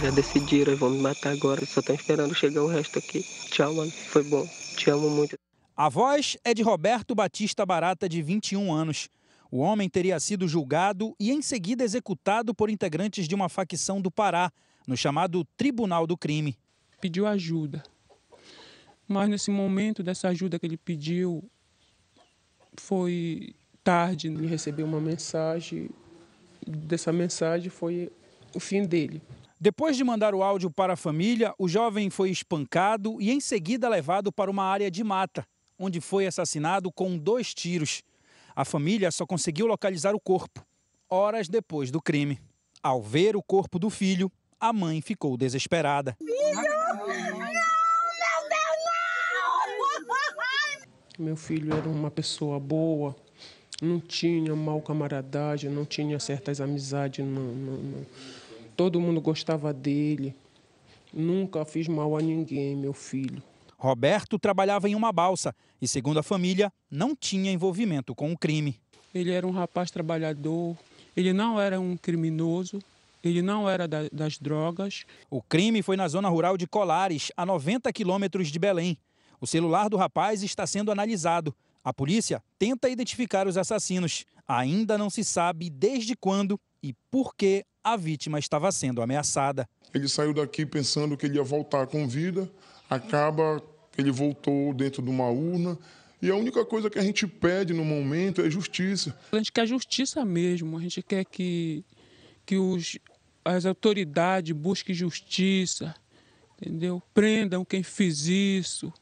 Já decidiram, vão me matar agora. Só estão esperando chegar o resto aqui. Tchau, mano. Foi bom. Te amo muito. A voz é de Roberto Batista Barata, de 21 anos. O homem teria sido julgado e em seguida executado por integrantes de uma facção do Pará, no chamado Tribunal do Crime. Pediu ajuda. Mas nesse momento dessa ajuda que ele pediu, foi tarde. Ele recebeu uma mensagem. Dessa mensagem foi o fim dele. Depois de mandar o áudio para a família, o jovem foi espancado e em seguida levado para uma área de mata, onde foi assassinado com dois tiros. A família só conseguiu localizar o corpo horas depois do crime. Ao ver o corpo do filho, a mãe ficou desesperada. Meu filho era uma pessoa boa, não tinha mal camaradagem, não tinha certas amizades, não, não, não Todo mundo gostava dele. Nunca fiz mal a ninguém, meu filho. Roberto trabalhava em uma balsa e, segundo a família, não tinha envolvimento com o crime. Ele era um rapaz trabalhador, ele não era um criminoso, ele não era da, das drogas. O crime foi na zona rural de Colares, a 90 quilômetros de Belém. O celular do rapaz está sendo analisado. A polícia tenta identificar os assassinos. Ainda não se sabe desde quando e por que a vítima estava sendo ameaçada. Ele saiu daqui pensando que ele ia voltar com vida, acaba ele voltou dentro de uma urna. E a única coisa que a gente pede no momento é justiça. A gente quer justiça mesmo, a gente quer que, que os, as autoridades busquem justiça, entendeu? Prendam quem fez isso.